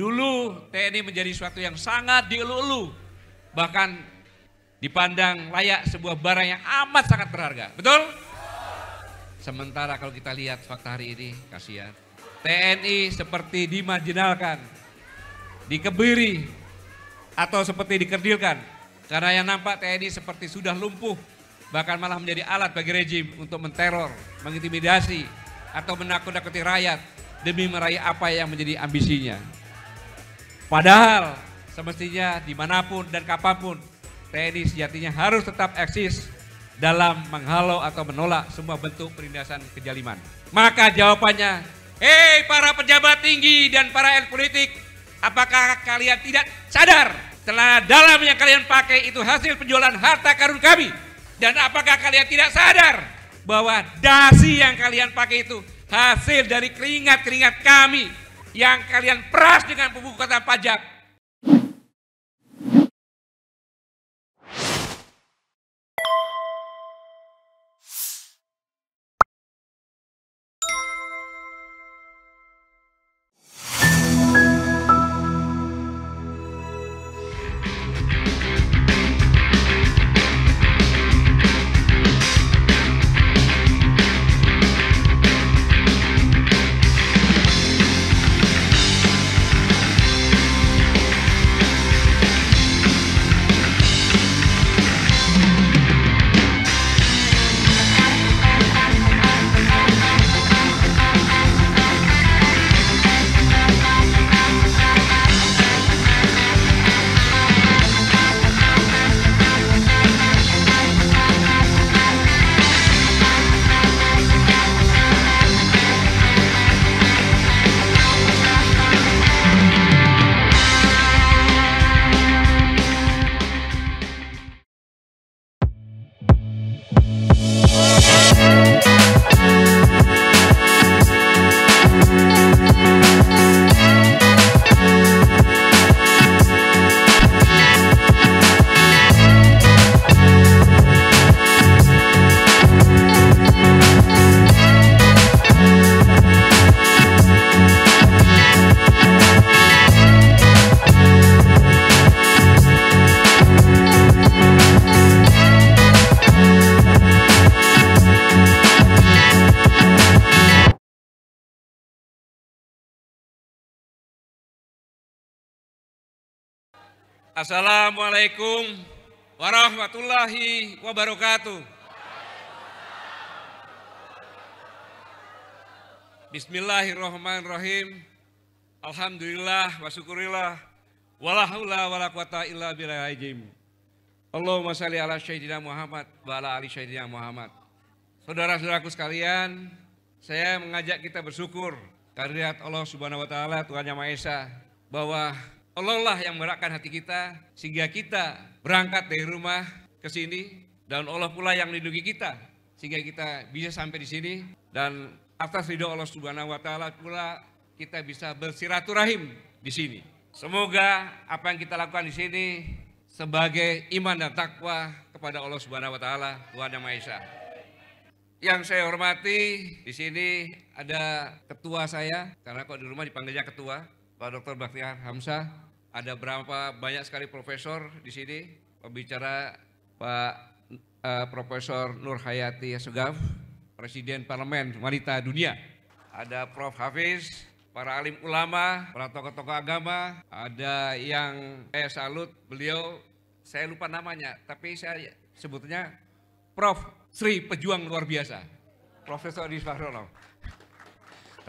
Dulu TNI menjadi suatu yang sangat dielulu bahkan dipandang layak sebuah barang yang amat sangat berharga. Betul? Sementara kalau kita lihat fakta hari ini, kasihan. TNI seperti dimajinalkan, dikebiri, atau seperti dikerdilkan. Karena yang nampak TNI seperti sudah lumpuh, bahkan malah menjadi alat bagi rejim untuk menteror, mengintimidasi, atau menakut-nakuti rakyat demi meraih apa yang menjadi ambisinya. Padahal semestinya dimanapun dan kapanpun TNI sejatinya harus tetap eksis dalam menghalau atau menolak semua bentuk perindasan kejaliman. Maka jawabannya, hei para pejabat tinggi dan para elit politik, apakah kalian tidak sadar celana dalam yang kalian pakai itu hasil penjualan harta karun kami? Dan apakah kalian tidak sadar bahwa dasi yang kalian pakai itu hasil dari keringat-keringat kami yang kalian peras dengan pembukaan pajak Assalamualaikum warahmatullahi wabarakatuh. Bismillahirrahmanirrahim. Alhamdulillah wa syukurillah. Wala haula wala quwata illa billah Allahumma shalli ala sayyidina Muhammad wa ala ali sayyidina Muhammad. Saudara-saudaraku sekalian, saya mengajak kita bersyukur karena Allah Subhanahu wa taala Tuhan Yang Maha Esa bahwa Allahlah yang merahkan hati kita sehingga kita berangkat dari rumah ke sini dan Allah pula yang lindungi kita sehingga kita bisa sampai di sini dan atas ridho Allah Subhanahu wa taala pula kita bisa bersilaturahim di sini. Semoga apa yang kita lakukan di sini sebagai iman dan takwa kepada Allah Subhanahu wa taala Tuhan Yang Maha Esa. Yang saya hormati, di sini ada ketua saya, karena kok di rumah dipanggilnya ketua, Pak Dr. Bakhtiar Hamzah, ada berapa banyak sekali profesor di sini, pembicara Pak uh, Profesor Nur Hayati Sugaf, Presiden Parlemen Wanita Dunia. Ada Prof Hafiz, para alim ulama, para tokoh-tokoh agama, ada yang saya salut beliau, saya lupa namanya, tapi saya sebutnya Prof Sri Pejuang luar biasa, Profesor Adi Kalau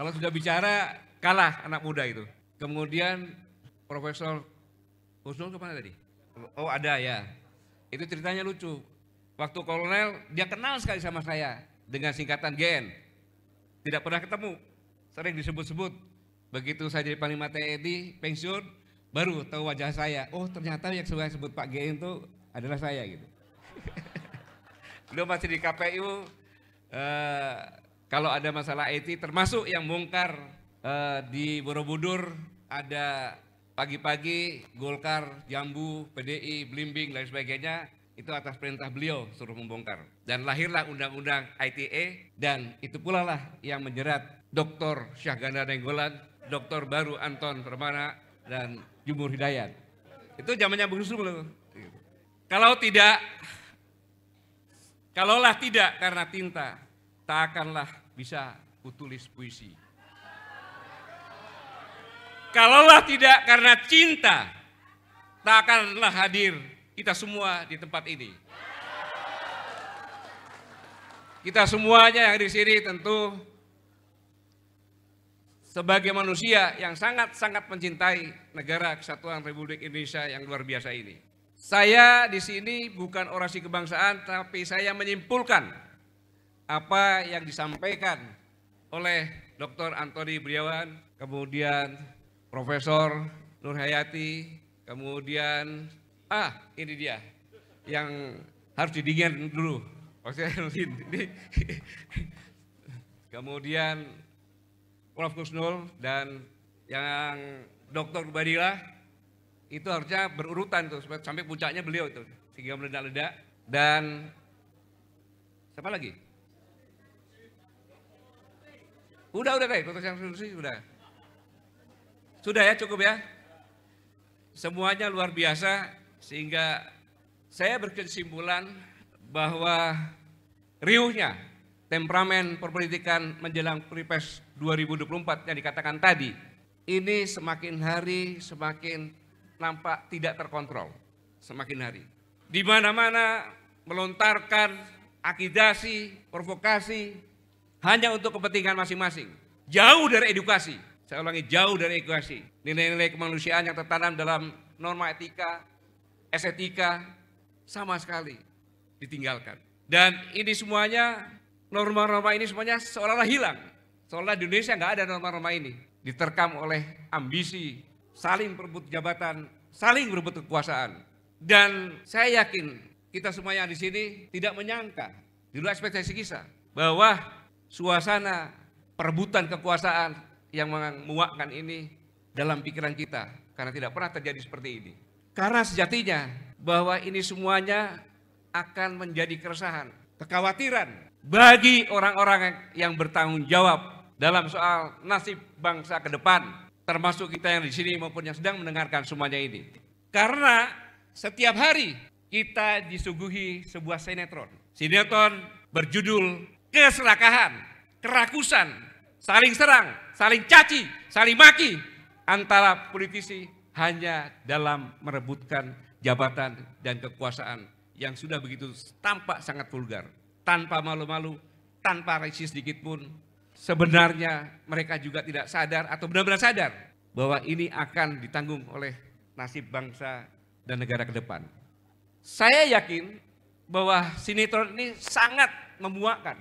sudah bicara kalah anak muda itu. Kemudian Profesor Husnul kemana tadi? Oh ada ya. Itu ceritanya lucu. Waktu kolonel dia kenal sekali sama saya dengan singkatan Gen. Tidak pernah ketemu, sering disebut-sebut. Begitu saya jadi panglima TNI e pensiun, baru tahu wajah saya. Oh ternyata yang saya sebut Pak Gen itu adalah saya gitu. Belum masih di KPU, eh, kalau ada masalah IT e termasuk yang mungkar eh, di Borobudur ada pagi-pagi Golkar, Jambu, PDI, Blimbing, dan sebagainya itu atas perintah beliau suruh membongkar. Dan lahirlah undang-undang ITE dan itu pula lah yang menjerat Dr. Syahganda Nenggolan, Dr. Baru Anton Permana, dan Jumur Hidayat. Itu zamannya Bung loh. Kalau tidak, kalaulah tidak karena tinta, tak akanlah bisa kutulis puisi. Kalaulah tidak karena cinta, tak akanlah hadir kita semua di tempat ini. Kita semuanya yang di sini tentu sebagai manusia yang sangat-sangat mencintai negara kesatuan Republik Indonesia yang luar biasa ini. Saya di sini bukan orasi kebangsaan, tapi saya menyimpulkan apa yang disampaikan oleh Dr. Antoni Briawan, kemudian Profesor Nur Hayati, kemudian ah ini dia yang harus didingin dulu. kemudian Prof. Kusnul dan yang Dr. Badilah itu harusnya berurutan tuh sampai puncaknya beliau itu sehingga meledak-ledak dan siapa lagi? Udah udah kayak konteks sih udah. Sudah ya cukup ya? Semuanya luar biasa sehingga saya berkesimpulan bahwa riuhnya temperamen perpolitikan menjelang Pilpres 2024 yang dikatakan tadi ini semakin hari semakin nampak tidak terkontrol semakin hari. Di mana-mana melontarkan akidasi, provokasi hanya untuk kepentingan masing-masing. Jauh dari edukasi. Saya ulangi jauh dari egoasi. Nilai-nilai kemanusiaan yang tertanam dalam norma etika, estetika, sama sekali ditinggalkan. Dan ini semuanya, norma-norma ini semuanya seolah-olah hilang. Seolah di Indonesia nggak ada norma-norma ini. Diterkam oleh ambisi, saling berebut jabatan, saling berebut kekuasaan. Dan saya yakin kita semua yang di sini tidak menyangka, di luar ekspektasi kisah bahwa suasana perebutan kekuasaan yang menguakkan ini dalam pikiran kita karena tidak pernah terjadi seperti ini. Karena sejatinya bahwa ini semuanya akan menjadi keresahan, kekhawatiran bagi orang-orang yang bertanggung jawab dalam soal nasib bangsa ke depan, termasuk kita yang di sini maupun yang sedang mendengarkan semuanya ini. Karena setiap hari kita disuguhi sebuah sinetron. Sinetron berjudul keserakahan, kerakusan, saling serang, saling caci, saling maki antara politisi hanya dalam merebutkan jabatan dan kekuasaan yang sudah begitu tampak sangat vulgar. Tanpa malu-malu, tanpa rasis sedikit pun, sebenarnya mereka juga tidak sadar atau benar-benar sadar bahwa ini akan ditanggung oleh nasib bangsa dan negara ke depan. Saya yakin bahwa sinetron ini sangat memuakkan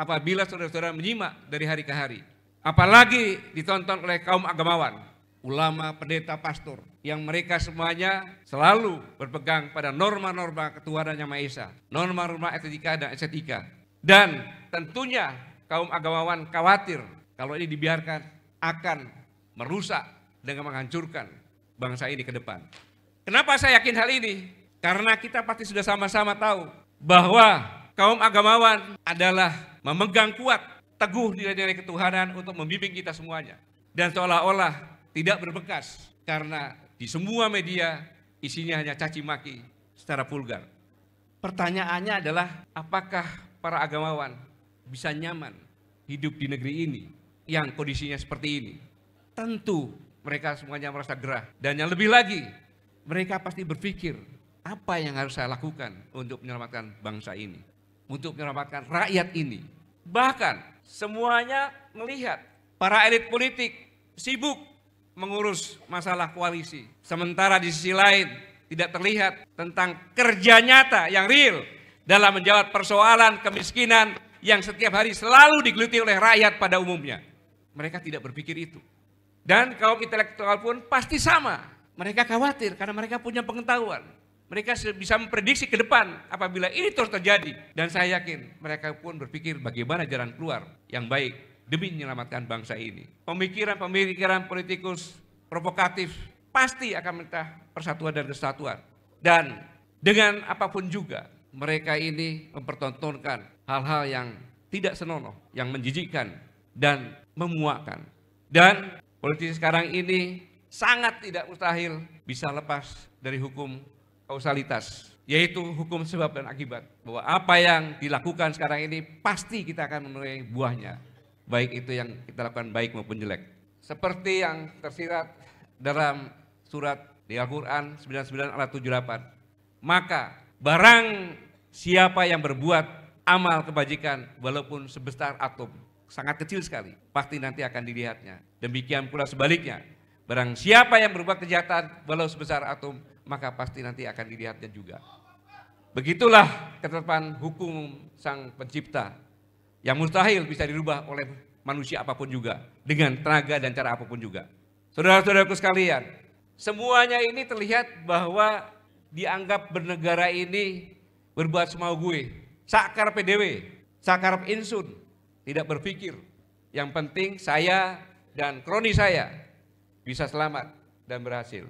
apabila saudara-saudara menyimak dari hari ke hari. Apalagi ditonton oleh kaum agamawan, ulama, pendeta, pastor, yang mereka semuanya selalu berpegang pada norma-norma ketuhanan yang Maha Esa, norma-norma etika dan estetika. Dan tentunya kaum agamawan khawatir kalau ini dibiarkan akan merusak dengan menghancurkan bangsa ini ke depan. Kenapa saya yakin hal ini? Karena kita pasti sudah sama-sama tahu bahwa kaum agamawan adalah memegang kuat teguh nilai-nilai ketuhanan untuk membimbing kita semuanya. Dan seolah-olah tidak berbekas karena di semua media isinya hanya caci maki secara vulgar. Pertanyaannya adalah apakah para agamawan bisa nyaman hidup di negeri ini yang kondisinya seperti ini? Tentu mereka semuanya merasa gerah dan yang lebih lagi mereka pasti berpikir apa yang harus saya lakukan untuk menyelamatkan bangsa ini, untuk menyelamatkan rakyat ini. Bahkan Semuanya melihat para elit politik sibuk mengurus masalah koalisi. Sementara di sisi lain tidak terlihat tentang kerja nyata yang real dalam menjawab persoalan kemiskinan yang setiap hari selalu digeluti oleh rakyat pada umumnya. Mereka tidak berpikir itu. Dan kaum intelektual pun pasti sama. Mereka khawatir karena mereka punya pengetahuan. Mereka bisa memprediksi ke depan apabila ini terus terjadi. Dan saya yakin mereka pun berpikir bagaimana jalan keluar yang baik demi menyelamatkan bangsa ini. Pemikiran-pemikiran politikus provokatif pasti akan minta persatuan dan kesatuan. Dan dengan apapun juga mereka ini mempertontonkan hal-hal yang tidak senonoh, yang menjijikkan dan memuakkan. Dan politisi sekarang ini sangat tidak mustahil bisa lepas dari hukum kausalitas, yaitu hukum sebab dan akibat. Bahwa apa yang dilakukan sekarang ini pasti kita akan menuai buahnya, baik itu yang kita lakukan baik maupun jelek. Seperti yang tersirat dalam surat di Al-Quran 99 ayat 78. Maka barang siapa yang berbuat amal kebajikan walaupun sebesar atom, sangat kecil sekali, pasti nanti akan dilihatnya. Demikian pula sebaliknya, barang siapa yang berbuat kejahatan walau sebesar atom, maka pasti nanti akan dilihatnya juga. Begitulah ketetapan hukum sang pencipta yang mustahil bisa dirubah oleh manusia apapun juga dengan tenaga dan cara apapun juga. Saudara-saudaraku sekalian, semuanya ini terlihat bahwa dianggap bernegara ini berbuat semau gue. Sakar PDW, sakar insun, tidak berpikir. Yang penting saya dan kroni saya bisa selamat dan berhasil.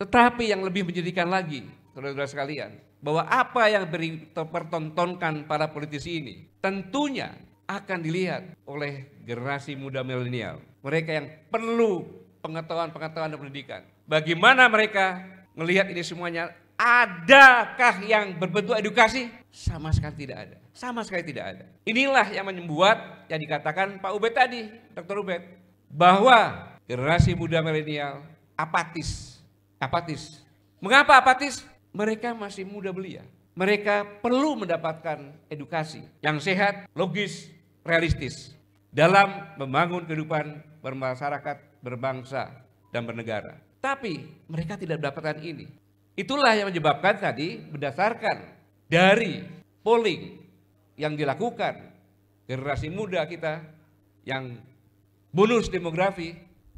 Tetapi yang lebih menjadikan lagi, saudara-saudara sekalian, bahwa apa yang dipertontonkan para politisi ini tentunya akan dilihat oleh generasi muda milenial. Mereka yang perlu pengetahuan-pengetahuan dan pendidikan. Bagaimana mereka melihat ini semuanya? Adakah yang berbentuk edukasi? Sama sekali tidak ada. Sama sekali tidak ada. Inilah yang membuat yang dikatakan Pak Ubed tadi, Dr. Ubed. Bahwa generasi muda milenial apatis apatis. Mengapa apatis? Mereka masih muda belia. Mereka perlu mendapatkan edukasi yang sehat, logis, realistis dalam membangun kehidupan bermasyarakat, berbangsa, dan bernegara. Tapi mereka tidak mendapatkan ini. Itulah yang menyebabkan tadi berdasarkan dari polling yang dilakukan generasi muda kita yang bonus demografi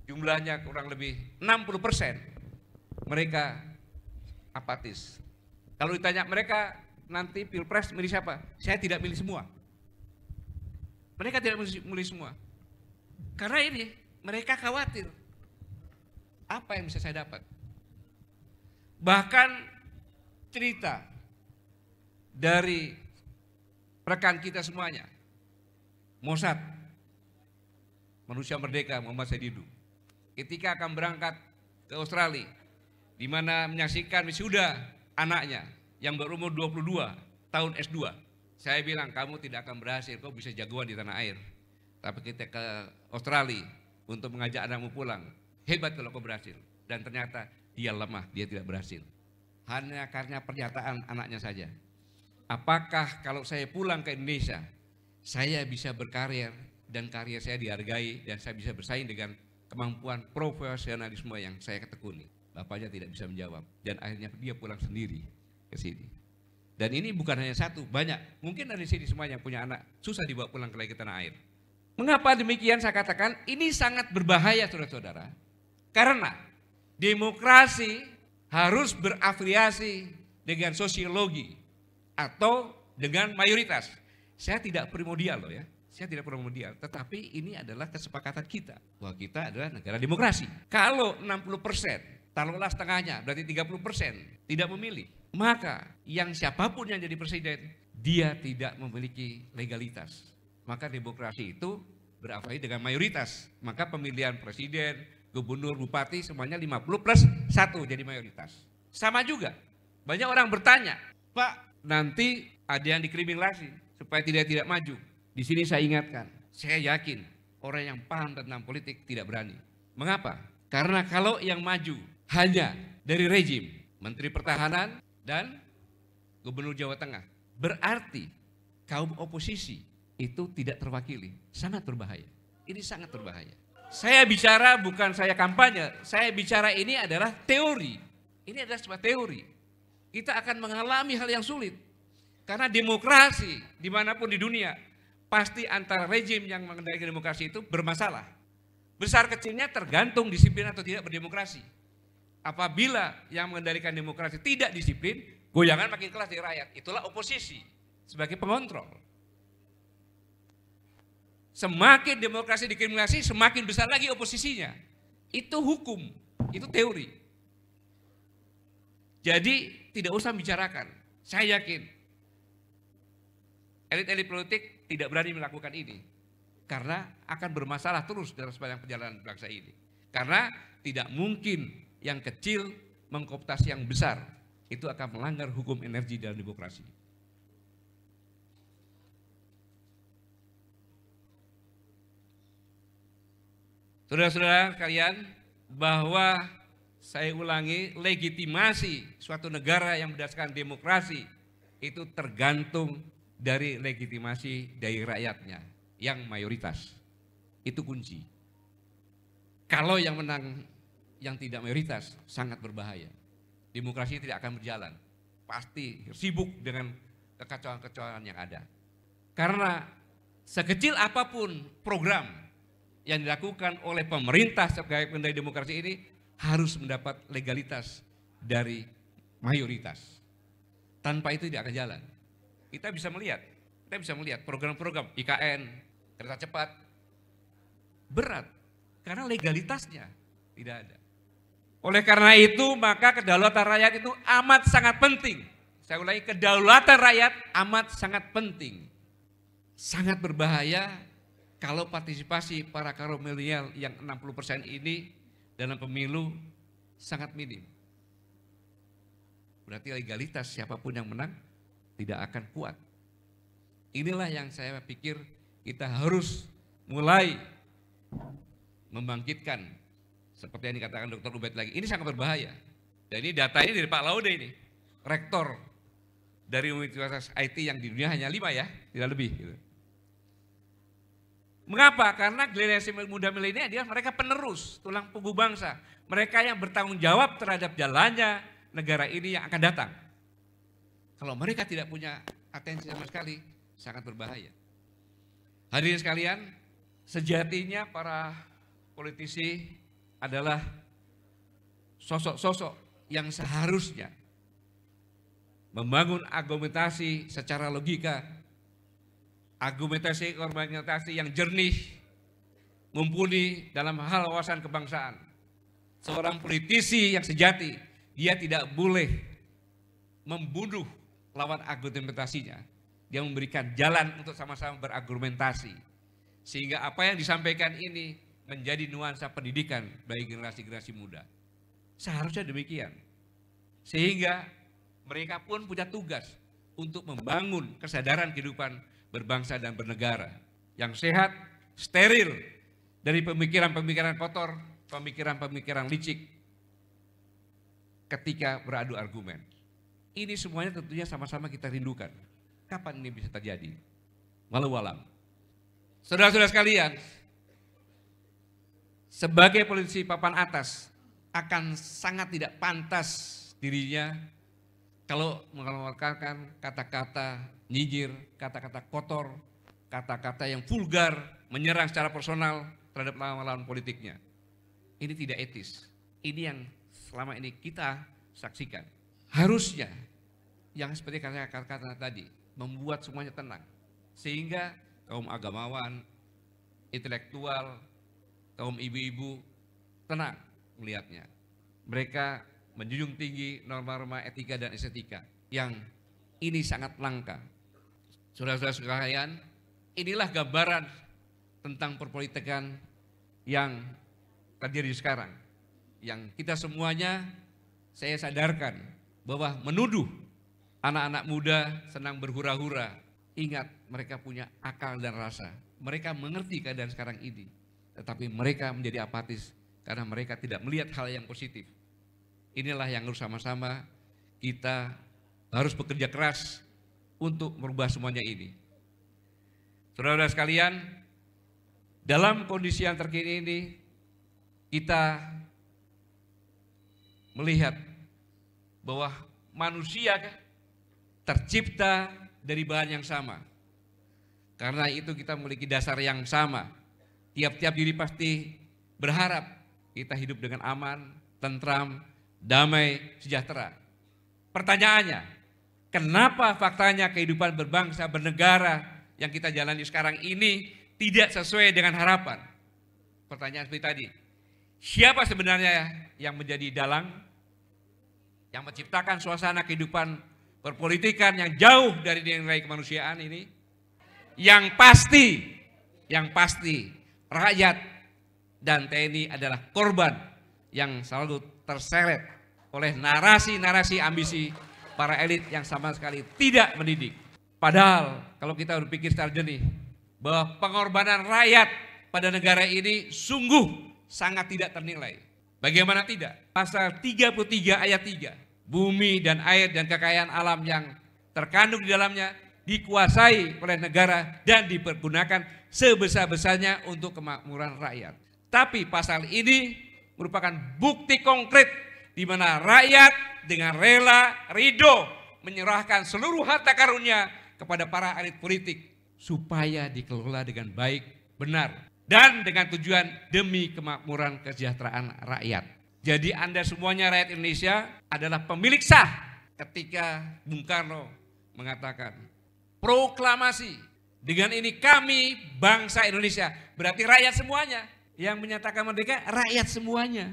jumlahnya kurang lebih 60 persen mereka apatis. Kalau ditanya mereka nanti pilpres milih siapa? Saya tidak milih semua. Mereka tidak milih semua. Karena ini mereka khawatir apa yang bisa saya dapat. Bahkan cerita dari rekan kita semuanya, Mossad, manusia merdeka Muhammad Saididu, ketika akan berangkat ke Australia, di mana menyaksikan wisuda anaknya yang berumur 22 tahun S2. Saya bilang kamu tidak akan berhasil, kau bisa jagoan di tanah air. Tapi kita ke Australia untuk mengajak anakmu pulang. Hebat kalau kau berhasil. Dan ternyata dia lemah, dia tidak berhasil. Hanya karena pernyataan anaknya saja. Apakah kalau saya pulang ke Indonesia, saya bisa berkarir dan karya saya dihargai dan saya bisa bersaing dengan kemampuan profesionalisme yang saya ketekuni? Bapaknya tidak bisa menjawab dan akhirnya dia pulang sendiri ke sini. Dan ini bukan hanya satu, banyak. Mungkin dari sini semuanya punya anak susah dibawa pulang ke lagi tanah air. Mengapa demikian saya katakan ini sangat berbahaya saudara-saudara. Karena demokrasi harus berafiliasi dengan sosiologi atau dengan mayoritas. Saya tidak primordial loh ya, saya tidak primordial. Tetapi ini adalah kesepakatan kita bahwa kita adalah negara demokrasi. Kalau 60 persen Taruhlah setengahnya, berarti 30 persen tidak memilih. Maka yang siapapun yang jadi presiden, dia tidak memiliki legalitas. Maka demokrasi itu berafiliasi dengan mayoritas. Maka pemilihan presiden, gubernur, bupati semuanya 50 plus 1 jadi mayoritas. Sama juga. Banyak orang bertanya, Pak nanti ada yang dikriminalisasi supaya tidak tidak maju. Di sini saya ingatkan, saya yakin orang yang paham tentang politik tidak berani. Mengapa? Karena kalau yang maju hanya dari rejim Menteri Pertahanan dan Gubernur Jawa Tengah. Berarti kaum oposisi itu tidak terwakili, sangat berbahaya. Ini sangat berbahaya. Saya bicara bukan saya kampanye, saya bicara ini adalah teori. Ini adalah sebuah teori. Kita akan mengalami hal yang sulit. Karena demokrasi dimanapun di dunia, pasti antara rejim yang mengendalikan demokrasi itu bermasalah. Besar kecilnya tergantung disiplin atau tidak berdemokrasi. Apabila yang mengendalikan demokrasi tidak disiplin, goyangan makin keras di rakyat. Itulah oposisi sebagai pengontrol. Semakin demokrasi dikriminalisasi, semakin besar lagi oposisinya. Itu hukum, itu teori. Jadi tidak usah bicarakan. Saya yakin elit-elit politik tidak berani melakukan ini karena akan bermasalah terus dalam sepanjang perjalanan bangsa ini. Karena tidak mungkin yang kecil mengkooptasi yang besar. Itu akan melanggar hukum energi dalam demokrasi. Saudara-saudara kalian, bahwa saya ulangi, legitimasi suatu negara yang berdasarkan demokrasi itu tergantung dari legitimasi dari rakyatnya yang mayoritas. Itu kunci. Kalau yang menang yang tidak mayoritas sangat berbahaya. Demokrasi tidak akan berjalan. Pasti sibuk dengan kekacauan-kekacauan yang ada. Karena sekecil apapun program yang dilakukan oleh pemerintah sebagai pendai demokrasi ini harus mendapat legalitas dari mayoritas. Tanpa itu tidak akan jalan. Kita bisa melihat, kita bisa melihat program-program IKN, kereta cepat, berat karena legalitasnya tidak ada. Oleh karena itu maka kedaulatan rakyat itu amat sangat penting. Saya ulangi kedaulatan rakyat amat sangat penting. Sangat berbahaya kalau partisipasi para kaum milenial yang 60% ini dalam pemilu sangat minim. Berarti legalitas siapapun yang menang tidak akan kuat. Inilah yang saya pikir kita harus mulai membangkitkan seperti yang dikatakan dokter Ubed lagi, ini sangat berbahaya. Dan ini datanya dari Pak Laude ini, rektor dari Universitas IT yang di dunia hanya lima ya, tidak lebih. Gitu. Mengapa? Karena generasi muda milenial adalah mereka penerus, tulang punggung bangsa. Mereka yang bertanggung jawab terhadap jalannya negara ini yang akan datang. Kalau mereka tidak punya atensi sama sekali, sangat berbahaya. Hadirin sekalian, sejatinya para politisi adalah sosok-sosok yang seharusnya membangun argumentasi secara logika, argumentasi argumentasi yang jernih, mumpuni dalam hal wawasan kebangsaan. Seorang politisi yang sejati, dia tidak boleh membunuh lawan argumentasinya. Dia memberikan jalan untuk sama-sama berargumentasi. Sehingga apa yang disampaikan ini menjadi nuansa pendidikan bagi generasi-generasi muda. Seharusnya demikian. Sehingga mereka pun punya tugas untuk membangun kesadaran kehidupan berbangsa dan bernegara yang sehat, steril dari pemikiran-pemikiran kotor, pemikiran-pemikiran licik ketika beradu argumen. Ini semuanya tentunya sama-sama kita rindukan. Kapan ini bisa terjadi? Walau alam. Saudara-saudara sekalian, sebagai politisi papan atas akan sangat tidak pantas dirinya kalau mengeluarkan kata-kata nyindir, kata-kata kotor, kata-kata yang vulgar, menyerang secara personal terhadap lawan-lawan politiknya. Ini tidak etis. Ini yang selama ini kita saksikan. Harusnya yang seperti kata-kata tadi, membuat semuanya tenang. Sehingga kaum agamawan, intelektual, kaum ibu-ibu tenang melihatnya. Mereka menjunjung tinggi norma-norma etika dan estetika yang ini sangat langka. Saudara-saudara sekalian, inilah gambaran tentang perpolitikan yang terjadi sekarang. Yang kita semuanya saya sadarkan bahwa menuduh anak-anak muda senang berhura-hura. Ingat mereka punya akal dan rasa. Mereka mengerti keadaan sekarang ini tetapi mereka menjadi apatis karena mereka tidak melihat hal yang positif. Inilah yang harus sama-sama kita harus bekerja keras untuk merubah semuanya ini. Saudara-saudara sekalian, dalam kondisi yang terkini ini, kita melihat bahwa manusia tercipta dari bahan yang sama. Karena itu kita memiliki dasar yang sama. Tiap-tiap diri pasti berharap kita hidup dengan aman, tentram, damai, sejahtera. Pertanyaannya, kenapa faktanya kehidupan berbangsa, bernegara yang kita jalani sekarang ini tidak sesuai dengan harapan? Pertanyaan seperti tadi, siapa sebenarnya yang menjadi dalang yang menciptakan suasana kehidupan perpolitikan yang jauh dari nilai kemanusiaan ini? Yang pasti, yang pasti rakyat dan TNI adalah korban yang selalu terseret oleh narasi-narasi ambisi para elit yang sama sekali tidak mendidik. Padahal kalau kita berpikir secara jernih bahwa pengorbanan rakyat pada negara ini sungguh sangat tidak ternilai. Bagaimana tidak? Pasal 33 ayat 3. Bumi dan air dan kekayaan alam yang terkandung di dalamnya dikuasai oleh negara dan dipergunakan sebesar-besarnya untuk kemakmuran rakyat. Tapi pasal ini merupakan bukti konkret di mana rakyat dengan rela ridho menyerahkan seluruh harta karunnya kepada para elit politik supaya dikelola dengan baik, benar, dan dengan tujuan demi kemakmuran kesejahteraan rakyat. Jadi Anda semuanya rakyat Indonesia adalah pemilik sah ketika Bung Karno mengatakan proklamasi. Dengan ini kami bangsa Indonesia, berarti rakyat semuanya. Yang menyatakan merdeka rakyat semuanya.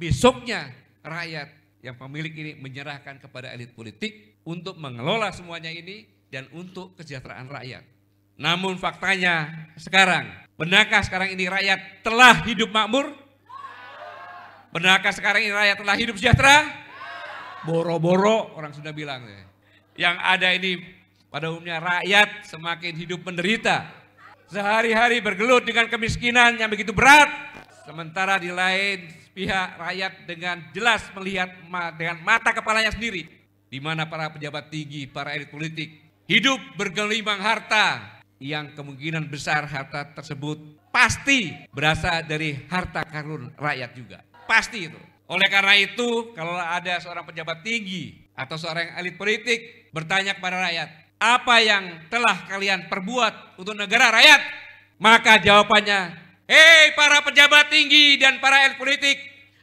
Besoknya rakyat yang pemilik ini menyerahkan kepada elit politik untuk mengelola semuanya ini dan untuk kesejahteraan rakyat. Namun faktanya sekarang, benarkah sekarang ini rakyat telah hidup makmur? Benarkah sekarang ini rakyat telah hidup sejahtera? Boro-boro orang sudah bilang. Yang ada ini pada umumnya rakyat semakin hidup menderita. Sehari-hari bergelut dengan kemiskinan yang begitu berat. Sementara di lain pihak rakyat dengan jelas melihat dengan mata kepalanya sendiri. Di mana para pejabat tinggi, para elit politik hidup bergelimang harta yang kemungkinan besar harta tersebut pasti berasal dari harta karun rakyat juga. Pasti itu. Oleh karena itu, kalau ada seorang pejabat tinggi atau seorang elit politik bertanya kepada rakyat, apa yang telah kalian perbuat untuk negara rakyat? Maka jawabannya, hei para pejabat tinggi dan para elit politik,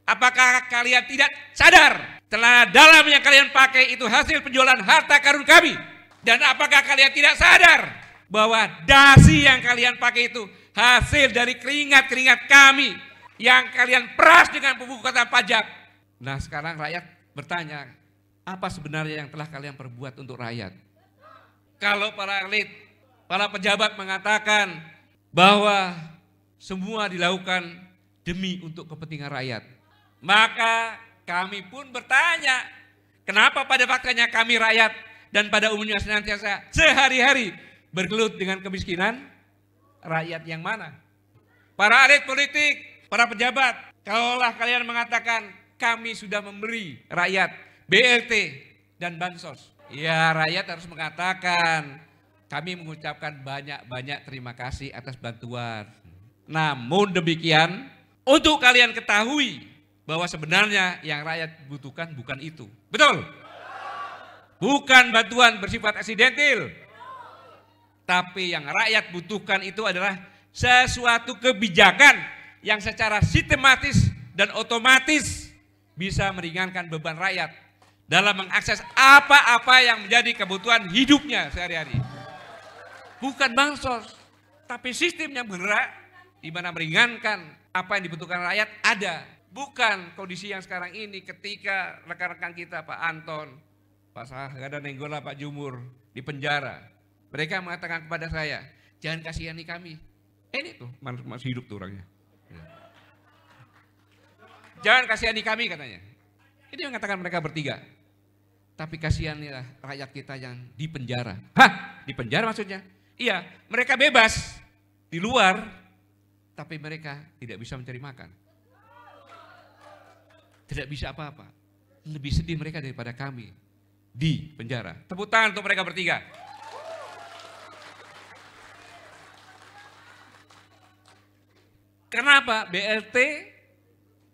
apakah kalian tidak sadar telah dalam yang kalian pakai itu hasil penjualan harta karun kami? Dan apakah kalian tidak sadar bahwa dasi yang kalian pakai itu hasil dari keringat-keringat kami yang kalian peras dengan pembukaan pajak. Nah sekarang rakyat bertanya, apa sebenarnya yang telah kalian perbuat untuk rakyat? kalau para elit, para pejabat mengatakan bahwa semua dilakukan demi untuk kepentingan rakyat. Maka kami pun bertanya, kenapa pada faktanya kami rakyat dan pada umumnya senantiasa sehari-hari bergelut dengan kemiskinan? Rakyat yang mana? Para elit politik, para pejabat, kalaulah kalian mengatakan kami sudah memberi rakyat BLT dan bansos. Ya rakyat harus mengatakan kami mengucapkan banyak-banyak terima kasih atas bantuan. Namun demikian untuk kalian ketahui bahwa sebenarnya yang rakyat butuhkan bukan itu. Betul? Bukan bantuan bersifat eksidentil. Tapi yang rakyat butuhkan itu adalah sesuatu kebijakan yang secara sistematis dan otomatis bisa meringankan beban rakyat dalam mengakses apa-apa yang menjadi kebutuhan hidupnya sehari-hari. Bukan bansos, tapi sistem yang bergerak di mana meringankan apa yang dibutuhkan rakyat ada. Bukan kondisi yang sekarang ini ketika rekan-rekan kita Pak Anton, Pak Sahgada Nenggola, Pak Jumur di penjara. Mereka mengatakan kepada saya, jangan kasihani kami. Eh, ini tuh masih hidup tuh orangnya. Iya. Jangan kasihani kami katanya. Ini yang mengatakan mereka bertiga. Tapi kasihanilah rakyat kita yang di penjara. Hah? Di penjara maksudnya? Iya, mereka bebas di luar, tapi mereka tidak bisa mencari makan. Tidak bisa apa-apa. Lebih sedih mereka daripada kami di penjara. Tepuk tangan untuk mereka bertiga. Kenapa BLT,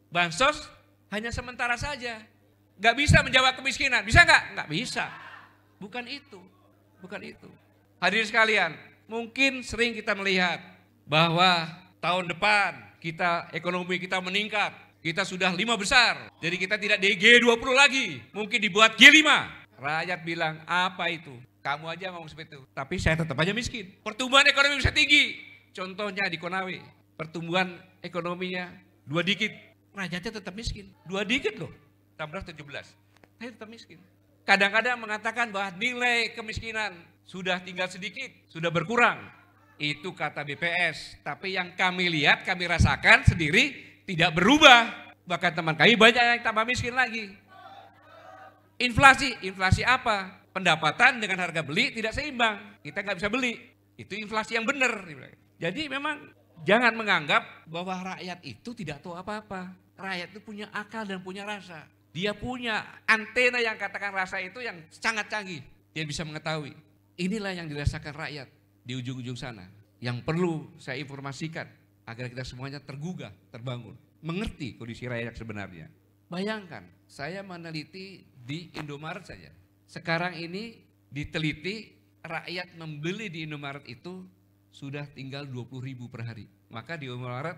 Bansos hanya sementara saja. Gak bisa menjawab kemiskinan. Bisa gak? Gak bisa. Bukan itu. Bukan itu. Hadirin sekalian, mungkin sering kita melihat bahwa tahun depan kita ekonomi kita meningkat. Kita sudah lima besar. Jadi kita tidak di G20 lagi. Mungkin dibuat G5. Rakyat bilang, apa itu? Kamu aja ngomong seperti itu. Tapi saya tetap aja miskin. Pertumbuhan ekonomi bisa tinggi. Contohnya di Konawe. Pertumbuhan ekonominya dua dikit Rajanya tetap miskin. Dua digit loh. 16, 17. Tapi tetap miskin. Kadang-kadang mengatakan bahwa nilai kemiskinan sudah tinggal sedikit, sudah berkurang. Itu kata BPS. Tapi yang kami lihat, kami rasakan sendiri tidak berubah. Bahkan teman kami banyak yang tambah miskin lagi. Inflasi, inflasi apa? Pendapatan dengan harga beli tidak seimbang. Kita nggak bisa beli. Itu inflasi yang benar. Jadi memang jangan menganggap bahwa rakyat itu tidak tahu apa-apa rakyat itu punya akal dan punya rasa. Dia punya antena yang katakan rasa itu yang sangat canggih. Dia bisa mengetahui. Inilah yang dirasakan rakyat di ujung-ujung sana. Yang perlu saya informasikan agar kita semuanya tergugah, terbangun. Mengerti kondisi rakyat sebenarnya. Bayangkan, saya meneliti di Indomaret saja. Sekarang ini diteliti rakyat membeli di Indomaret itu sudah tinggal 20 ribu per hari. Maka di Indomaret,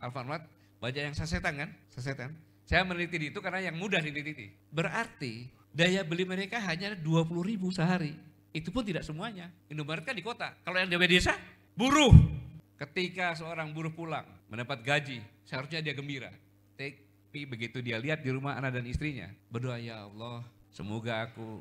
Alfamart banyak yang sasetan kan? Sasetan. Saya meneliti itu karena yang mudah diteliti. Berarti daya beli mereka hanya 20 ribu sehari. Itu pun tidak semuanya. Indomaret kan di kota. Kalau yang di desa, buruh. Ketika seorang buruh pulang, mendapat gaji, seharusnya dia gembira. Tapi begitu dia lihat di rumah anak dan istrinya, berdoa ya Allah, semoga aku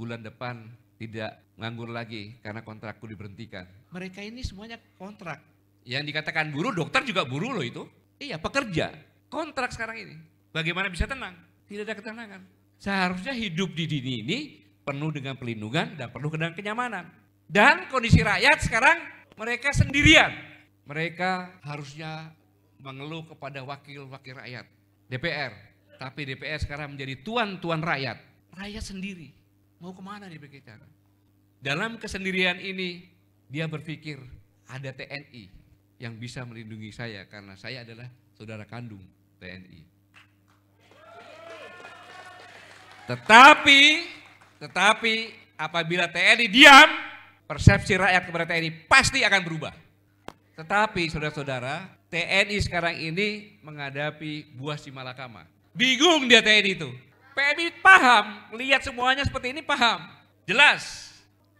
bulan depan tidak nganggur lagi karena kontrakku diberhentikan. Mereka ini semuanya kontrak. Yang dikatakan buruh, dokter juga buruh loh itu. Iya, pekerja. Kontrak sekarang ini. Bagaimana bisa tenang? Tidak ada ketenangan. Seharusnya hidup di dini ini penuh dengan pelindungan dan penuh dengan kenyamanan. Dan kondisi rakyat sekarang mereka sendirian. Mereka harusnya mengeluh kepada wakil-wakil rakyat, DPR. Tapi DPR sekarang menjadi tuan-tuan rakyat. Rakyat sendiri. Mau kemana di berbicara? Dalam kesendirian ini, dia berpikir ada TNI, yang bisa melindungi saya karena saya adalah saudara kandung TNI. Tetapi, tetapi apabila TNI diam, persepsi rakyat kepada TNI pasti akan berubah. Tetapi saudara-saudara, TNI sekarang ini menghadapi buah simalakama. Bingung dia TNI itu. PMI paham, lihat semuanya seperti ini paham. Jelas.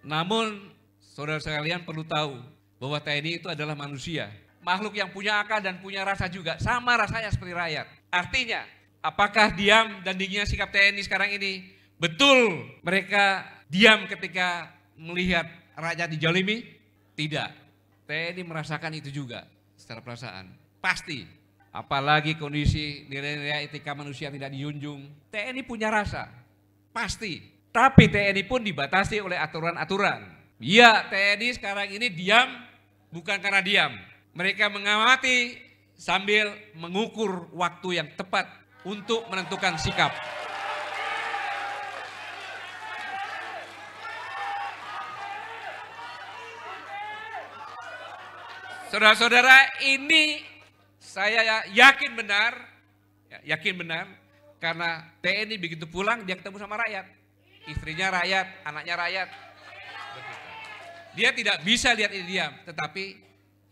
Namun saudara sekalian perlu tahu bahwa TNI itu adalah manusia. Makhluk yang punya akal dan punya rasa juga. Sama rasanya seperti rakyat. Artinya, apakah diam dan dinginnya sikap TNI sekarang ini? Betul mereka diam ketika melihat rakyat dijolimi? Tidak. TNI merasakan itu juga secara perasaan. Pasti. Apalagi kondisi nilai-nilai etika manusia tidak dijunjung. TNI punya rasa. Pasti. Tapi TNI pun dibatasi oleh aturan-aturan. Iya, -aturan. TNI sekarang ini diam bukan karena diam. Mereka mengamati sambil mengukur waktu yang tepat untuk menentukan sikap. Saudara-saudara, ini saya ya yakin benar, ya, yakin benar, karena TNI begitu pulang dia ketemu sama rakyat. Istrinya rakyat, anaknya rakyat, dia tidak bisa lihat ini diam, tetapi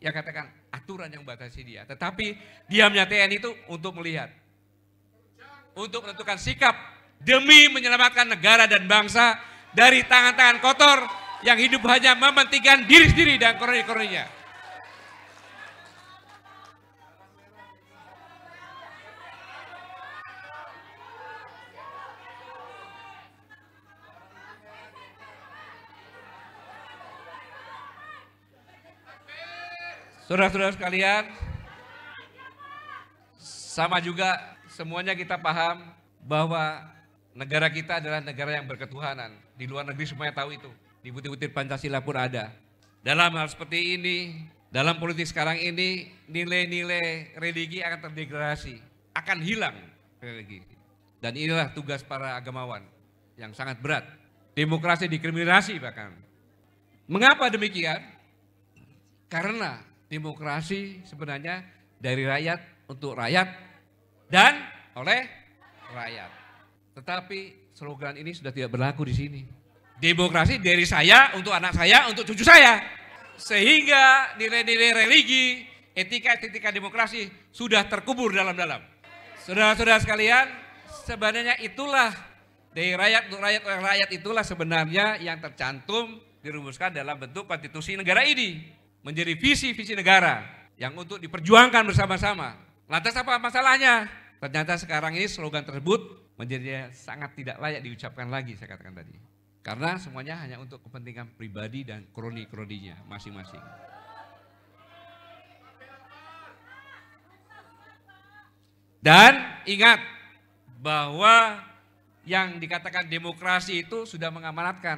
ya katakan aturan yang batasi dia. Tetapi diamnya TNI itu untuk melihat, untuk menentukan sikap demi menyelamatkan negara dan bangsa dari tangan-tangan kotor yang hidup hanya mementingkan diri sendiri dan koroni-koroninya. Saudara-saudara sekalian, sama juga semuanya kita paham bahwa negara kita adalah negara yang berketuhanan. Di luar negeri semuanya tahu itu. Di butir-butir Pancasila pun ada. Dalam hal seperti ini, dalam politik sekarang ini, nilai-nilai religi akan terdegradasi, akan hilang religi. Dan inilah tugas para agamawan yang sangat berat. Demokrasi dikriminasi bahkan. Mengapa demikian? Karena Demokrasi sebenarnya dari rakyat untuk rakyat dan oleh rakyat. Tetapi slogan ini sudah tidak berlaku di sini. Demokrasi dari saya untuk anak saya untuk cucu saya. Sehingga nilai-nilai religi, etika-etika demokrasi sudah terkubur dalam-dalam. Saudara-saudara sekalian, sebenarnya itulah dari rakyat untuk rakyat oleh rakyat itulah sebenarnya yang tercantum dirumuskan dalam bentuk konstitusi negara ini menjadi visi-visi negara yang untuk diperjuangkan bersama-sama. Lantas apa masalahnya? Ternyata sekarang ini slogan tersebut menjadi sangat tidak layak diucapkan lagi saya katakan tadi. Karena semuanya hanya untuk kepentingan pribadi dan kroni-kroninya masing-masing. Dan ingat bahwa yang dikatakan demokrasi itu sudah mengamanatkan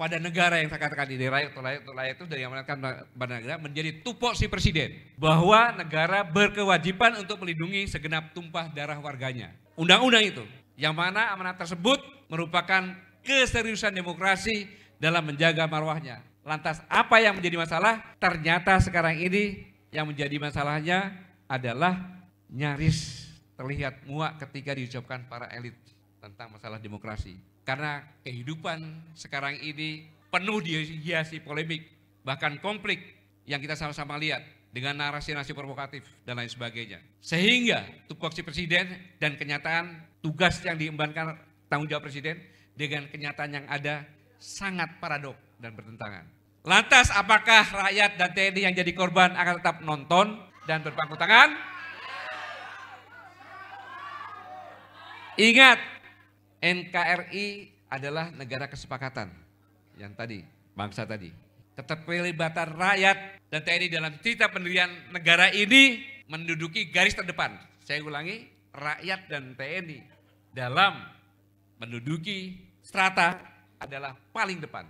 pada negara yang saya katakan ini rakyat atau rakyat atau rakyat itu dari amanatkan pada negara menjadi si presiden bahwa negara berkewajiban untuk melindungi segenap tumpah darah warganya. Undang-undang itu yang mana amanat tersebut merupakan keseriusan demokrasi dalam menjaga marwahnya. Lantas apa yang menjadi masalah? Ternyata sekarang ini yang menjadi masalahnya adalah nyaris terlihat muak ketika diucapkan para elit tentang masalah demokrasi. Karena kehidupan sekarang ini penuh dihiasi polemik, bahkan konflik yang kita sama-sama lihat dengan narasi-narasi provokatif dan lain sebagainya. Sehingga tupoksi presiden dan kenyataan tugas yang diembankan tanggung jawab presiden dengan kenyataan yang ada sangat paradok dan bertentangan. Lantas apakah rakyat dan TNI yang jadi korban akan tetap nonton dan berpangku tangan? Ingat, NKRI adalah negara kesepakatan yang tadi, bangsa tadi. Keterlibatan rakyat dan TNI dalam cerita pendirian negara ini menduduki garis terdepan. Saya ulangi, rakyat dan TNI dalam menduduki strata adalah paling depan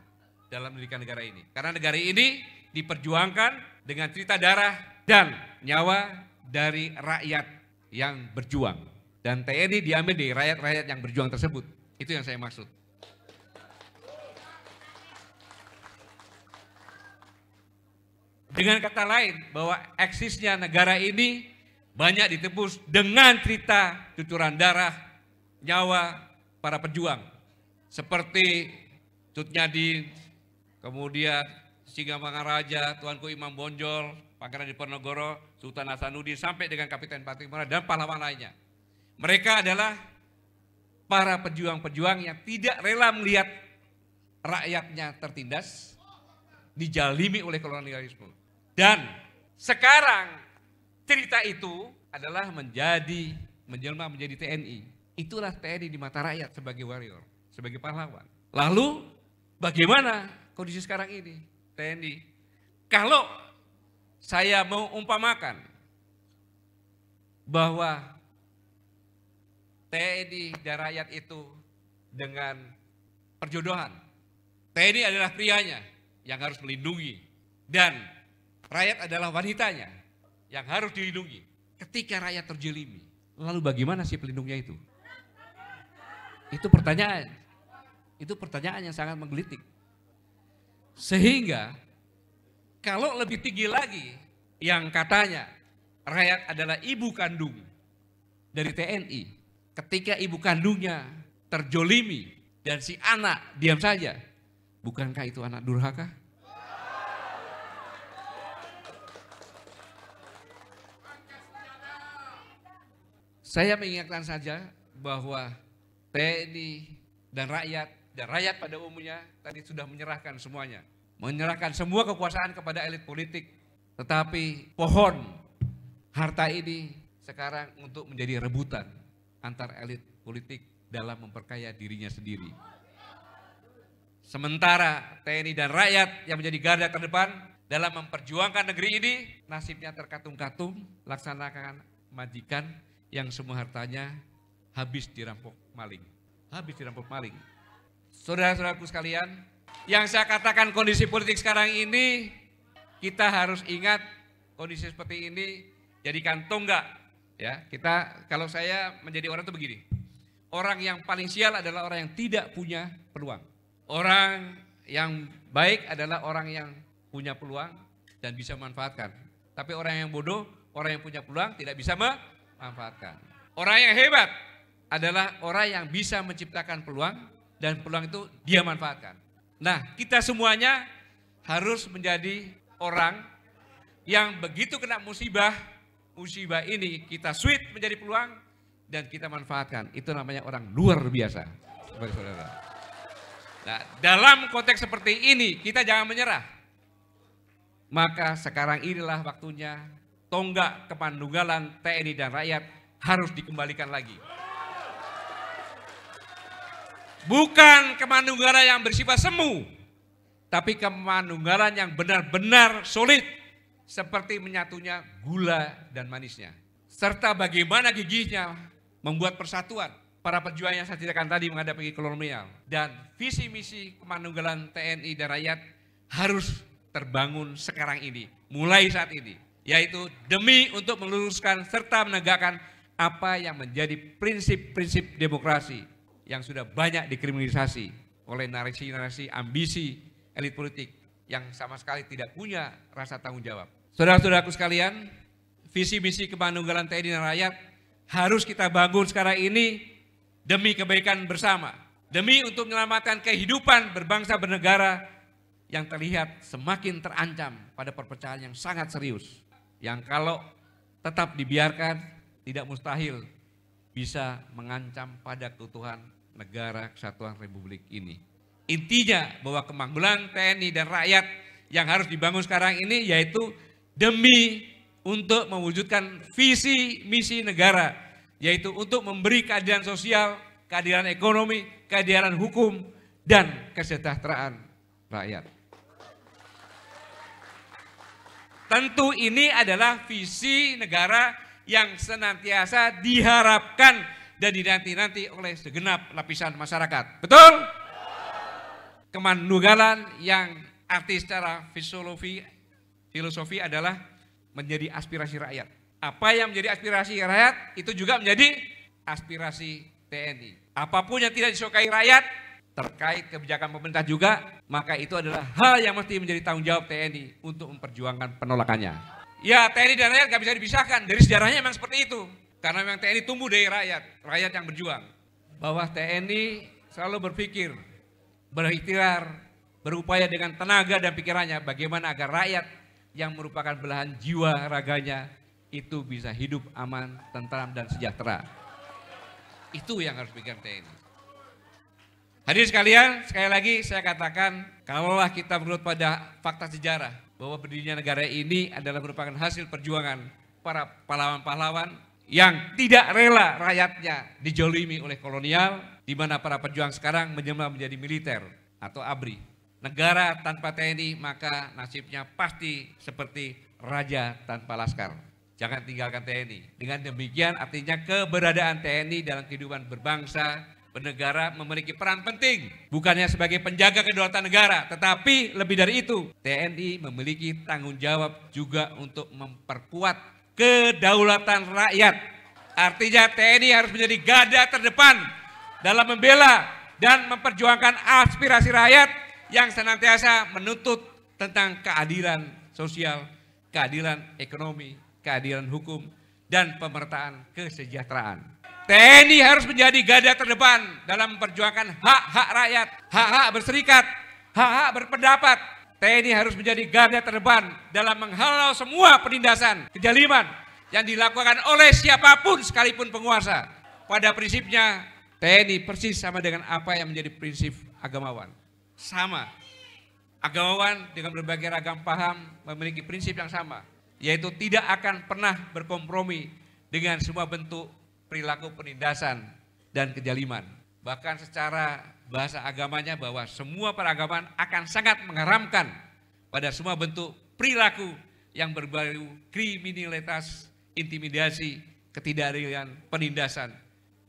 dalam mendirikan negara ini. Karena negara ini diperjuangkan dengan cerita darah dan nyawa dari rakyat yang berjuang. Dan TNI e diambil di rakyat-rakyat yang berjuang tersebut. Itu yang saya maksud. Dengan kata lain, bahwa eksisnya negara ini banyak ditebus dengan cerita cucuran darah nyawa para pejuang. Seperti Tutnyadin, kemudian Singamangaraja, Tuanku Imam Bonjol, Pangeran Diponegoro, Sultan Hasanuddin, sampai dengan Kapten Patimura dan pahlawan lainnya. Mereka adalah para pejuang-pejuang yang tidak rela melihat rakyatnya tertindas, dijalimi oleh kolonialisme. Dan sekarang cerita itu adalah menjadi menjelma menjadi TNI. Itulah TNI di mata rakyat sebagai warrior, sebagai pahlawan. Lalu bagaimana kondisi sekarang ini TNI? Kalau saya mau umpamakan bahwa TNI dan rakyat itu dengan perjodohan. TNI adalah prianya yang harus melindungi dan rakyat adalah wanitanya yang harus dilindungi. Ketika rakyat terjelimi, lalu bagaimana sih pelindungnya itu? Itu pertanyaan. Itu pertanyaan yang sangat menggelitik. Sehingga kalau lebih tinggi lagi yang katanya rakyat adalah ibu kandung dari TNI, ketika ibu kandungnya terjolimi dan si anak diam saja, bukankah itu anak durhaka? Saya mengingatkan saja bahwa TNI dan rakyat dan rakyat pada umumnya tadi sudah menyerahkan semuanya, menyerahkan semua kekuasaan kepada elit politik. Tetapi pohon harta ini sekarang untuk menjadi rebutan antar elit politik dalam memperkaya dirinya sendiri. Sementara TNI dan rakyat yang menjadi garda terdepan dalam memperjuangkan negeri ini, nasibnya terkatung-katung, laksanakan majikan yang semua hartanya habis dirampok maling. Habis dirampok maling. Saudara-saudaraku sekalian, yang saya katakan kondisi politik sekarang ini, kita harus ingat kondisi seperti ini jadikan tonggak Ya, kita kalau saya menjadi orang itu begini. Orang yang paling sial adalah orang yang tidak punya peluang. Orang yang baik adalah orang yang punya peluang dan bisa memanfaatkan. Tapi orang yang bodoh, orang yang punya peluang tidak bisa memanfaatkan. Orang yang hebat adalah orang yang bisa menciptakan peluang dan peluang itu dia manfaatkan. Nah, kita semuanya harus menjadi orang yang begitu kena musibah musibah ini kita sweet menjadi peluang dan kita manfaatkan. Itu namanya orang luar biasa. Saudara. Nah, dalam konteks seperti ini kita jangan menyerah. Maka sekarang inilah waktunya tonggak kepandunggalan TNI dan rakyat harus dikembalikan lagi. Bukan kepandunggalan yang bersifat semu, tapi kepandunggalan yang benar-benar solid seperti menyatunya gula dan manisnya. Serta bagaimana gigihnya membuat persatuan para pejuang yang saya ceritakan tadi menghadapi kolonial. Dan visi misi kemanunggalan TNI dan rakyat harus terbangun sekarang ini, mulai saat ini. Yaitu demi untuk meluruskan serta menegakkan apa yang menjadi prinsip-prinsip demokrasi yang sudah banyak dikriminalisasi oleh narasi-narasi ambisi elit politik yang sama sekali tidak punya rasa tanggung jawab. Saudara-saudaraku sekalian, visi misi kemanunggalan TNI dan rakyat harus kita bangun sekarang ini demi kebaikan bersama, demi untuk menyelamatkan kehidupan berbangsa bernegara yang terlihat semakin terancam pada perpecahan yang sangat serius, yang kalau tetap dibiarkan tidak mustahil bisa mengancam pada keutuhan negara kesatuan republik ini. Intinya bahwa kemanggulan TNI dan rakyat yang harus dibangun sekarang ini yaitu demi untuk mewujudkan visi misi negara, yaitu untuk memberi keadilan sosial, keadilan ekonomi, keadilan hukum, dan kesejahteraan rakyat. Tentu ini adalah visi negara yang senantiasa diharapkan dan dinanti-nanti oleh segenap lapisan masyarakat. Betul? Kemanunggalan yang arti secara fisiologi Filosofi adalah menjadi aspirasi rakyat. Apa yang menjadi aspirasi rakyat itu juga menjadi aspirasi TNI. Apapun yang tidak disukai rakyat terkait kebijakan pemerintah juga, maka itu adalah hal yang mesti menjadi tanggung jawab TNI untuk memperjuangkan penolakannya. Ya TNI dan rakyat gak bisa dipisahkan, dari sejarahnya memang seperti itu. Karena memang TNI tumbuh dari rakyat, rakyat yang berjuang. Bahwa TNI selalu berpikir, berikhtiar, berupaya dengan tenaga dan pikirannya bagaimana agar rakyat yang merupakan belahan jiwa raganya itu bisa hidup aman, tentram dan sejahtera. Itu yang harus pikir TNI. Hadir sekalian, sekali lagi saya katakan, kalaulah kita menurut pada fakta sejarah bahwa berdirinya negara ini adalah merupakan hasil perjuangan para pahlawan-pahlawan yang tidak rela rakyatnya dijolimi oleh kolonial, di mana para pejuang sekarang menjelma menjadi militer atau ABRI. Negara tanpa TNI maka nasibnya pasti seperti raja tanpa laskar. Jangan tinggalkan TNI. Dengan demikian artinya keberadaan TNI dalam kehidupan berbangsa, bernegara memiliki peran penting. Bukannya sebagai penjaga kedaulatan negara, tetapi lebih dari itu TNI memiliki tanggung jawab juga untuk memperkuat kedaulatan rakyat. Artinya TNI harus menjadi garda terdepan dalam membela dan memperjuangkan aspirasi rakyat yang senantiasa menuntut tentang keadilan sosial, keadilan ekonomi, keadilan hukum, dan pemerataan kesejahteraan. TNI harus menjadi garda terdepan dalam memperjuangkan hak-hak rakyat, hak-hak berserikat, hak-hak berpendapat. TNI harus menjadi garda terdepan dalam menghalau semua penindasan, kejaliman yang dilakukan oleh siapapun sekalipun penguasa. Pada prinsipnya TNI persis sama dengan apa yang menjadi prinsip agamawan sama. Agamawan dengan berbagai ragam paham memiliki prinsip yang sama, yaitu tidak akan pernah berkompromi dengan semua bentuk perilaku penindasan dan kejaliman. Bahkan secara bahasa agamanya bahwa semua peragaman akan sangat mengharamkan pada semua bentuk perilaku yang berbau kriminalitas, intimidasi, ketidakadilan, penindasan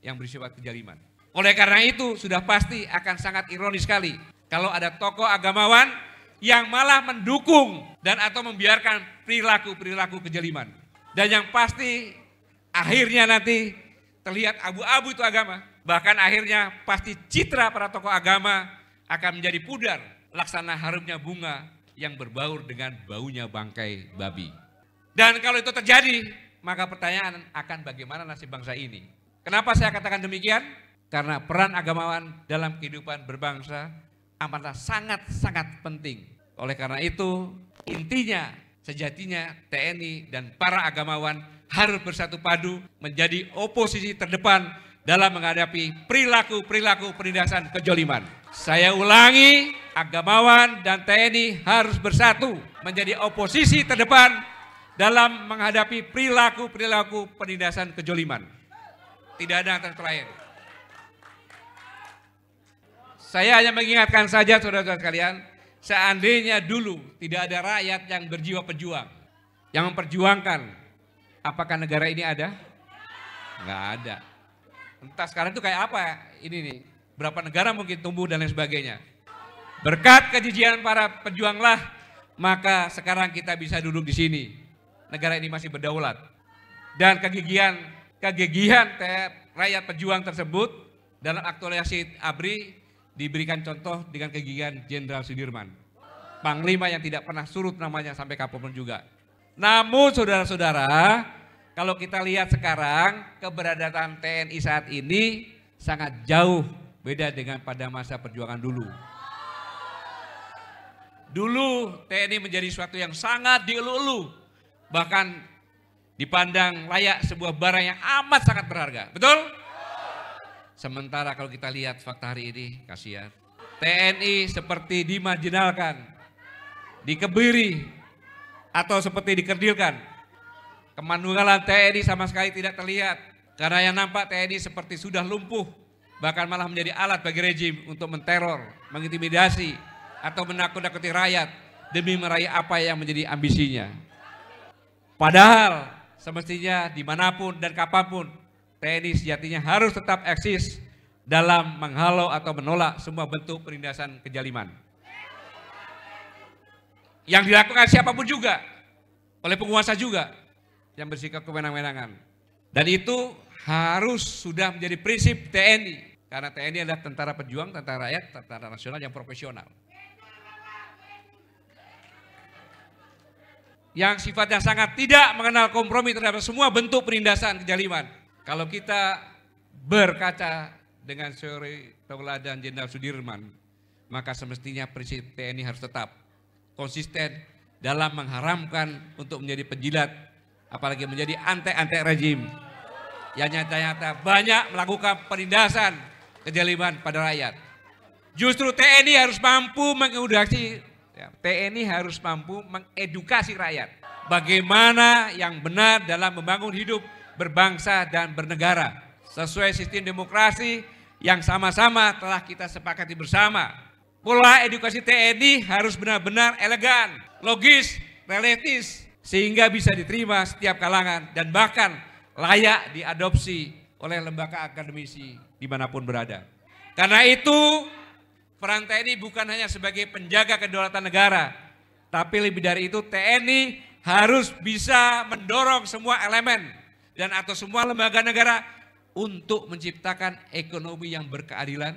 yang bersifat kejaliman. Oleh karena itu sudah pasti akan sangat ironis sekali kalau ada tokoh agamawan yang malah mendukung dan atau membiarkan perilaku-perilaku kejeliman. Dan yang pasti akhirnya nanti terlihat abu-abu itu agama. Bahkan akhirnya pasti citra para tokoh agama akan menjadi pudar. Laksana harumnya bunga yang berbaur dengan baunya bangkai babi. Dan kalau itu terjadi, maka pertanyaan akan bagaimana nasib bangsa ini. Kenapa saya katakan demikian? Karena peran agamawan dalam kehidupan berbangsa amanah sangat-sangat penting. Oleh karena itu, intinya sejatinya TNI dan para agamawan harus bersatu padu menjadi oposisi terdepan dalam menghadapi perilaku-perilaku penindasan kejoliman. Saya ulangi, agamawan dan TNI harus bersatu menjadi oposisi terdepan dalam menghadapi perilaku-perilaku penindasan kejoliman. Tidak ada yang terakhir. Saya hanya mengingatkan saja saudara-saudara sekalian, seandainya dulu tidak ada rakyat yang berjiwa pejuang, yang memperjuangkan, apakah negara ini ada? Enggak ada. Entah sekarang itu kayak apa ini nih, berapa negara mungkin tumbuh dan lain sebagainya. Berkat kejijian para pejuanglah, maka sekarang kita bisa duduk di sini. Negara ini masih berdaulat. Dan kegigihan, kegigihan rakyat pejuang tersebut dalam aktualisasi ABRI diberikan contoh dengan kegigihan Jenderal Sudirman. Panglima yang tidak pernah surut namanya sampai kapanpun juga. Namun saudara-saudara, kalau kita lihat sekarang keberadaan TNI saat ini sangat jauh beda dengan pada masa perjuangan dulu. Dulu TNI menjadi suatu yang sangat dielulu, bahkan dipandang layak sebuah barang yang amat sangat berharga. Betul? Sementara kalau kita lihat fakta hari ini, kasihan. TNI seperti dimajinalkan, dikebiri, atau seperti dikerdilkan. Kemanunggalan TNI sama sekali tidak terlihat. Karena yang nampak TNI seperti sudah lumpuh, bahkan malah menjadi alat bagi rejim untuk menteror, mengintimidasi, atau menakut-nakuti rakyat demi meraih apa yang menjadi ambisinya. Padahal semestinya dimanapun dan kapanpun TNI sejatinya harus tetap eksis dalam menghalau atau menolak semua bentuk perindasan kejaliman. Yang dilakukan siapapun juga, oleh penguasa juga, yang bersikap kewenang-wenangan. Dan itu harus sudah menjadi prinsip TNI. Karena TNI adalah tentara pejuang, tentara rakyat, tentara nasional yang profesional. Yang sifatnya sangat tidak mengenal kompromi terhadap semua bentuk perindasan kejaliman. Kalau kita berkaca dengan seori tauladan Jenderal Sudirman, maka semestinya prinsip TNI harus tetap konsisten dalam mengharamkan untuk menjadi penjilat, apalagi menjadi antek-antek rejim yang nyata-nyata banyak melakukan penindasan kejaliman pada rakyat. Justru TNI harus mampu mengedukasi, ya, TNI harus mampu mengedukasi rakyat bagaimana yang benar dalam membangun hidup berbangsa, dan bernegara sesuai sistem demokrasi yang sama-sama telah kita sepakati bersama. Pola edukasi TNI harus benar-benar elegan, logis, realistis, sehingga bisa diterima setiap kalangan dan bahkan layak diadopsi oleh lembaga akademisi dimanapun berada. Karena itu, peran TNI bukan hanya sebagai penjaga kedaulatan negara, tapi lebih dari itu TNI harus bisa mendorong semua elemen dan atau semua lembaga negara untuk menciptakan ekonomi yang berkeadilan,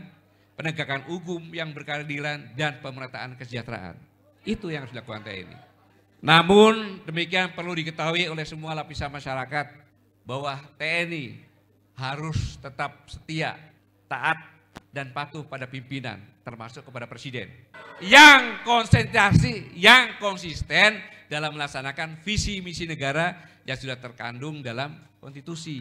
penegakan hukum yang berkeadilan, dan pemerataan kesejahteraan. Itu yang sudah dilakukan ini. Namun demikian perlu diketahui oleh semua lapisan masyarakat bahwa TNI harus tetap setia, taat, dan patuh pada pimpinan, termasuk kepada presiden. Yang konsentrasi, yang konsisten dalam melaksanakan visi misi negara yang sudah terkandung dalam konstitusi.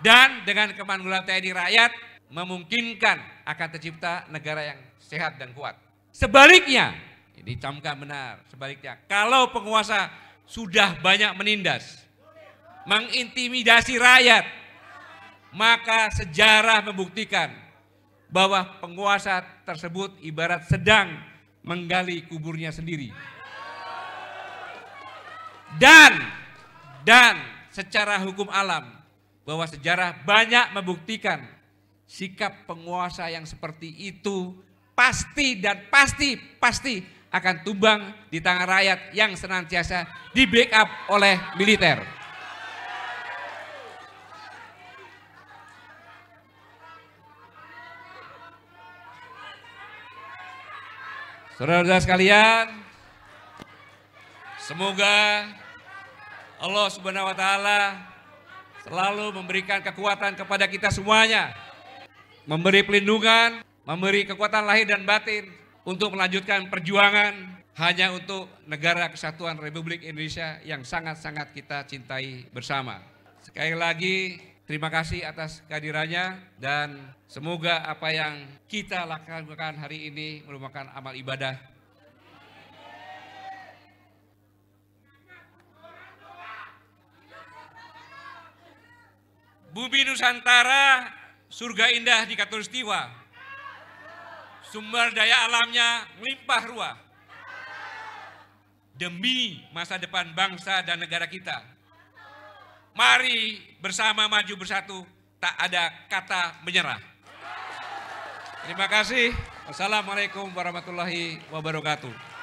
Dan dengan kemanunggalan TNI rakyat memungkinkan akan tercipta negara yang sehat dan kuat. Sebaliknya, ini camkan benar, sebaliknya kalau penguasa sudah banyak menindas, mengintimidasi rakyat, maka sejarah membuktikan bahwa penguasa tersebut ibarat sedang menggali kuburnya sendiri. Dan dan secara hukum alam bahwa sejarah banyak membuktikan sikap penguasa yang seperti itu pasti dan pasti pasti akan tumbang di tangan rakyat yang senantiasa di backup oleh militer. Saudara-saudara sekalian, semoga Allah Subhanahu wa taala selalu memberikan kekuatan kepada kita semuanya. Memberi pelindungan, memberi kekuatan lahir dan batin untuk melanjutkan perjuangan hanya untuk negara kesatuan Republik Indonesia yang sangat-sangat kita cintai bersama. Sekali lagi terima kasih atas kehadirannya dan semoga apa yang kita lakukan hari ini merupakan amal ibadah Bumi Nusantara, surga indah di Katulistiwa. Sumber daya alamnya melimpah ruah. Demi masa depan bangsa dan negara kita. Mari bersama maju bersatu, tak ada kata menyerah. Terima kasih. Wassalamualaikum warahmatullahi wabarakatuh.